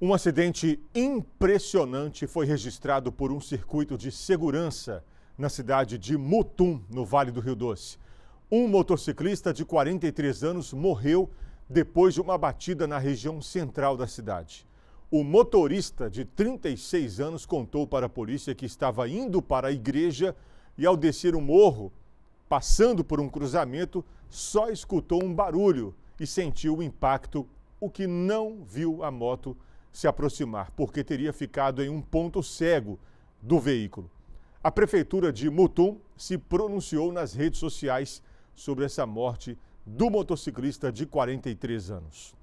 Um acidente impressionante foi registrado por um circuito de segurança na cidade de Mutum, no Vale do Rio Doce. Um motociclista de 43 anos morreu depois de uma batida na região central da cidade. O motorista de 36 anos contou para a polícia que estava indo para a igreja e, ao descer o morro, passando por um cruzamento, só escutou um barulho e sentiu o impacto, o que não viu a moto se aproximar, porque teria ficado em um ponto cego do veículo. A prefeitura de Mutum se pronunciou nas redes sociais sobre essa morte do motociclista de 43 anos.